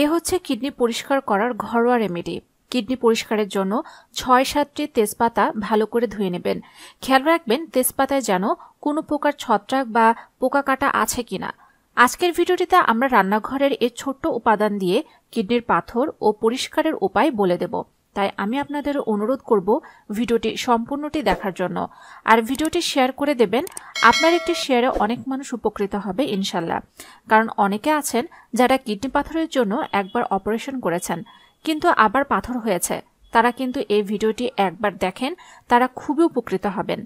এ হচ্ছে কিডনি পরিষ্কার করার ঘরোয়া রেমেডি কিডনি পরিষ্কারের জন্য ছয় সাতটি তেজপাতা ভালো করে ধুয়ে নেবেন খেয়াল রাখবেন তেজপাতায় যেন কোনো প্রকার ছত্রাক বা পোকা কাটা আছে কিনা আজকের ভিডিওটিতে আমরা রান্নাঘরের এ ছোট্ট উপাদান দিয়ে কিডনির পাথর ও পরিষ্কারের উপায় বলে দেব তাই আমি আপনাদের অনুরোধ করব ভিডিওটি সম্পূর্ণটি দেখার জন্য আর ভিডিওটি শেয়ার করে দেবেন আপনার একটি শেয়ারে অনেক মানুষ উপকৃত হবে ইনশাল্লাহ কারণ অনেকে আছেন যারা কিডনি পাথরের জন্য একবার অপারেশন করেছেন কিন্তু আবার পাথর হয়েছে তারা কিন্তু এই ভিডিওটি একবার দেখেন তারা খুবই উপকৃত হবেন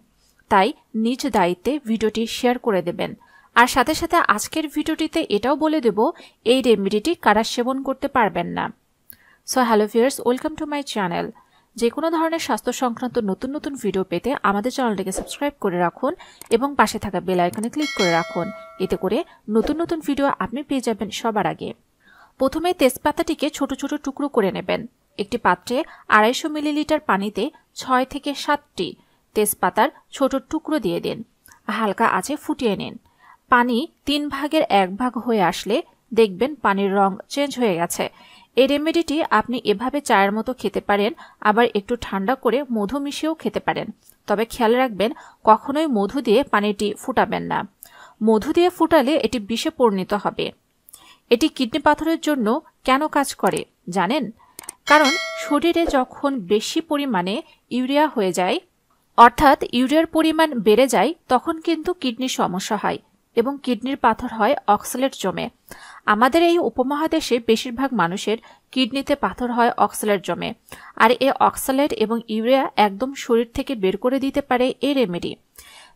তাই নিজ দায়িত্বে ভিডিওটি শেয়ার করে দেবেন আর সাথে সাথে আজকের ভিডিওটিতে এটাও বলে দেব এই রেমিডিটি কারা সেবন করতে পারবেন না so hello viewers welcome to my channel যে কোনো ধরনের স্বাস্থ্য সংক্রান্ত নতুন নতুন ভিডিও পেতে আমাদের চ্যানেলটিকে সাবস্ক্রাইব করে রাখুন এবং পাশে থাকা বেল আইকনে ক্লিক করে রাখুন এতে করে নতুন নতুন ভিডিও আপনি পেয়ে যাবেন সবার আগে প্রথমে তেজপাতাটিকে ছোট ছোট টুকরো করে নেবেন একটি পাত্রে আড়াইশো মিলিলিটার পানিতে ছয় থেকে সাতটি তেজপাতার ছোট টুকরো দিয়ে দিন হালকা আছে ফুটিয়ে নিন পানি তিন ভাগের এক ভাগ হয়ে আসলে দেখবেন পানির রং চেঞ্জ হয়ে গেছে এই রেমেডিটি আপনি এভাবে চায়ের মতো খেতে পারেন আবার একটু ঠান্ডা করে মধু মিশিয়েও খেতে পারেন তবে খেয়াল রাখবেন কখনোই মধু দিয়ে পানিটি ফুটাবেন না মধু দিয়ে ফুটালে এটি বিষে পরিণত হবে এটি কিডনি পাথরের জন্য কেন কাজ করে জানেন কারণ শরীরে যখন বেশি পরিমাণে ইউরিয়া হয়ে যায় অর্থাৎ ইউরিয়ার পরিমাণ বেড়ে যায় তখন কিন্তু কিডনির সমস্যা হয় এবং কিডনির পাথর হয় অক্সালেট জমে আমাদের এই উপমহাদেশে বেশিরভাগ মানুষের কিডনিতে পাথর হয় অক্সালেট জমে আর এ অক্সালেট এবং ইউরিয়া একদম শরীর থেকে বের করে দিতে পারে এ রেমেডি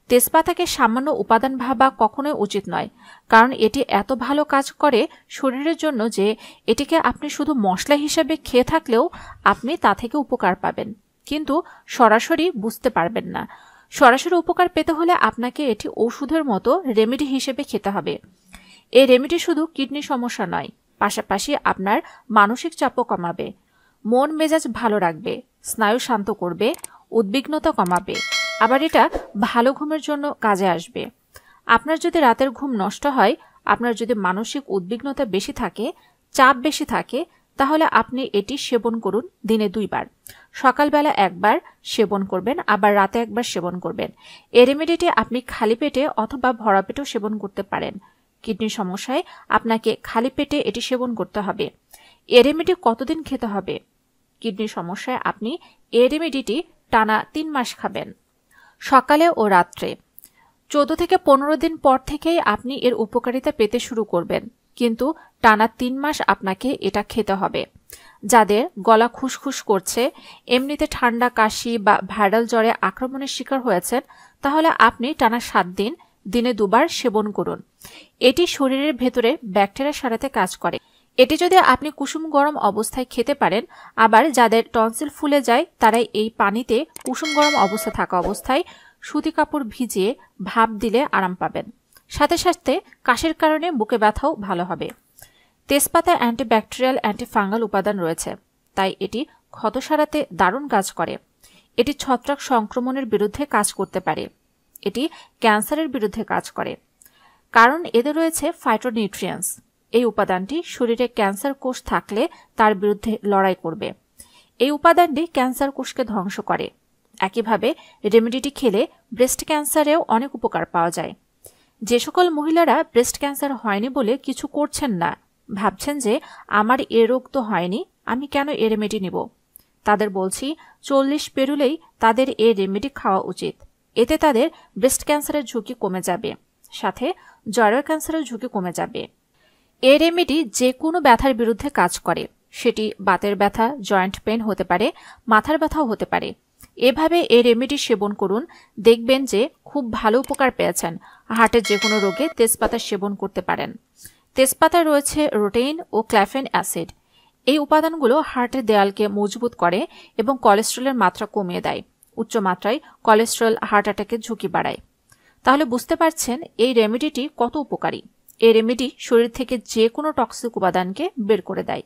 তেজপাতাকে সামান্য উপাদান ভাবা কখনোই উচিত নয় কারণ এটি এত ভালো কাজ করে শরীরের জন্য যে এটিকে আপনি শুধু মশলা হিসেবে খেয়ে থাকলেও আপনি তা থেকে উপকার পাবেন কিন্তু সরাসরি বুঝতে পারবেন না সরাসরি উপকার পেতে হলে আপনাকে এটি ওষুধের মতো রেমেডি হিসেবে খেতে হবে এই রেমেডি শুধু কিডনি সমস্যা নয় পাশাপাশি আপনার মানসিক চাপও কমাবে মন মেজাজ ভালো রাখবে স্নায়ু শান্ত করবে উদ্বিগ্নতা কমাবে আবার এটা ভালো ঘুমের জন্য কাজে আসবে আপনার যদি রাতের ঘুম নষ্ট হয় আপনার যদি মানসিক উদ্বিগ্নতা বেশি থাকে চাপ বেশি থাকে তাহলে আপনি এটি সেবন করুন দিনে দুইবার সকালবেলা একবার সেবন করবেন আবার রাতে একবার সেবন করবেন এ রেমেডিটি আপনি খালি পেটে অথবা ভরা পেটেও সেবন করতে পারেন কিডনির সমস্যায় আপনাকে খালি পেটে এটি সেবন করতে হবে এ রেমেডি কতদিন খেতে হবে কিডনির সমস্যায় আপনি এ রেমেডিটি টানা তিন মাস খাবেন সকালে ও রাত্রে চোদ্দ থেকে পনেরো দিন পর থেকেই আপনি এর উপকারিতা পেতে শুরু করবেন কিন্তু টানা তিন মাস আপনাকে এটা খেতে হবে যাদের গলা খুশখুশ করছে এমনিতে ঠান্ডা কাশি বা ভাইরাল জ্বরে আক্রমণের শিকার হয়েছেন তাহলে আপনি টানা সাত দিন দিনে দুবার সেবন করুন এটি শরীরের ভেতরে ব্যাকটেরিয়া সারাতে কাজ করে এটি যদি আপনি কুসুম গরম অবস্থায় খেতে পারেন আবার যাদের টনসিল ফুলে যায় তারাই এই পানিতে কুসুম গরম অবস্থা থাকা অবস্থায় সুতি কাপড় ভিজিয়ে ভাপ দিলে আরাম পাবেন সাথে সাথে কাশের কারণে বুকে ব্যথাও ভালো হবে তেজপাতায় অ্যান্টিব্যাকটেরিয়াল অ্যান্টিফাঙ্গাল উপাদান রয়েছে তাই এটি ক্ষত সারাতে দারুণ কাজ করে এটি ছত্রাক সংক্রমণের বিরুদ্ধে কাজ করতে পারে এটি ক্যান্সারের বিরুদ্ধে কাজ করে কারণ এদের রয়েছে ফাইটোনিউট্রিয়েন্টস এই উপাদানটি শরীরে ক্যান্সার কোষ থাকলে তার বিরুদ্ধে লড়াই করবে এই উপাদানটি ক্যান্সার কোষকে ধ্বংস করে একইভাবে রেমেডিটি খেলে ব্রেস্ট ক্যান্সারেও অনেক উপকার পাওয়া যায় যে সকল মহিলারা ব্রেস্ট ক্যান্সার হয়নি বলে কিছু করছেন না ভাবছেন যে আমার এ রোগ তো হয়নি আমি কেন এ রেমেডি নিব তাদের বলছি চল্লিশ পেরুলেই তাদের এ রেমেডি খাওয়া উচিত এতে তাদের ব্রেস্ট ক্যান্সারের ঝুঁকি কমে যাবে সাথে জরায়ু ক্যান্সারের ঝুঁকি কমে যাবে এ রেমেডি যে কোনো ব্যথার বিরুদ্ধে কাজ করে সেটি বাতের ব্যথা জয়েন্ট পেন হতে পারে মাথার ব্যথাও হতে পারে এভাবে এই রেমেডি সেবন করুন দেখবেন যে খুব ভালো উপকার পেয়েছেন হার্টের যে কোনো রোগে তেজপাতা সেবন করতে পারেন তেজপাতায় রয়েছে রোটেইন ও ক্ল্যাফেন অ্যাসিড এই উপাদানগুলো হার্টের দেয়ালকে মজবুত করে এবং কোলেস্ট্রলের মাত্রা কমিয়ে দেয় উচ্চ মাত্রায় কলেস্ট্রল হার্ট অ্যাটাকের ঝুঁকি বাড়ায় তাহলে বুঝতে পারছেন এই রেমেডিটি কত উপকারী এই রেমেডি শরীর থেকে যে কোনো টক্সিক উপাদানকে বের করে দেয়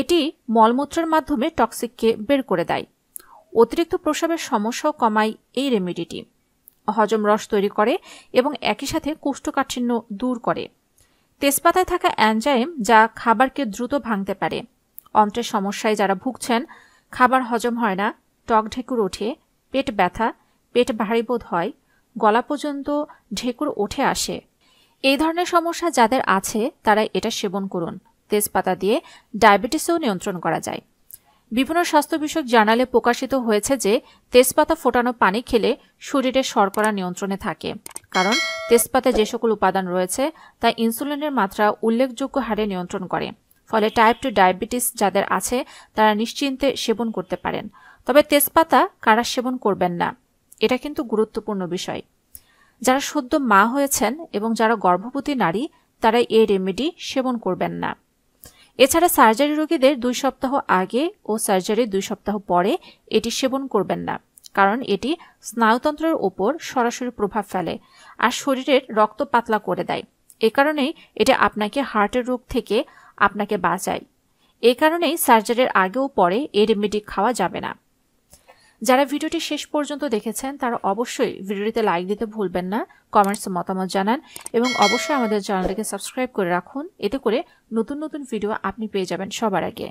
এটি মলমূত্রের মাধ্যমে টক্সিককে বের করে দেয় অতিরিক্ত প্রসাবের সমস্যাও কমায় এই রেমেডিটি হজম রস তৈরি করে এবং একই সাথে কোষ্ঠকাঠিন্য দূর করে তেজপাতায় থাকা অ্যানজাইম যা খাবারকে দ্রুত ভাঙতে পারে অন্ত্রের সমস্যায় যারা ভুগছেন খাবার হজম হয় না টক ঢেকুর ওঠে পেট ব্যথা পেট ভারী বোধ হয় গলা পর্যন্ত ঢেকুর উঠে আসে এই ধরনের সমস্যা যাদের আছে তারা এটা সেবন করুন তেজপাতা দিয়ে ডায়াবেটিসও নিয়ন্ত্রণ করা যায় বিভিন্ন স্বাস্থ্য বিষয়ক জার্নালে প্রকাশিত হয়েছে যে তেজপাতা ফোটানো পানি খেলে শরীরে শর্করা নিয়ন্ত্রণে থাকে কারণ তেজপাতে যে সকল উপাদান রয়েছে তা ইনসুলিনের মাত্রা উল্লেখযোগ্য হারে নিয়ন্ত্রণ করে ফলে টাইপ টু ডায়াবেটিস যাদের আছে তারা নিশ্চিন্তে সেবন করতে পারেন তবে তেজপাতা কারা সেবন করবেন না এটা কিন্তু গুরুত্বপূর্ণ বিষয় যারা সদ্য মা হয়েছেন এবং যারা গর্ভবতী নারী তারা এই রেমেডি সেবন করবেন না এছাড়া সার্জারি রোগীদের দুই সপ্তাহ আগে ও সার্জারি দুই সপ্তাহ পরে এটি সেবন করবেন না কারণ এটি স্নায়ুতন্ত্রের ওপর সরাসরি প্রভাব ফেলে আর শরীরের রক্ত পাতলা করে দেয় এ কারণেই এটা আপনাকে হার্টের রোগ থেকে আপনাকে বাঁচায় এ কারণেই সার্জারির আগেও পরে এই রেমেডি খাওয়া যাবে না যারা ভিডিওটি শেষ পর্যন্ত দেখেছেন তারা অবশ্যই ভিডিওটিতে লাইক দিতে ভুলবেন না কমেন্টসে মতামত জানান এবং অবশ্যই আমাদের চ্যানেলটিকে সাবস্ক্রাইব করে রাখুন এতে করে নতুন নতুন ভিডিও আপনি পেয়ে যাবেন সবার আগে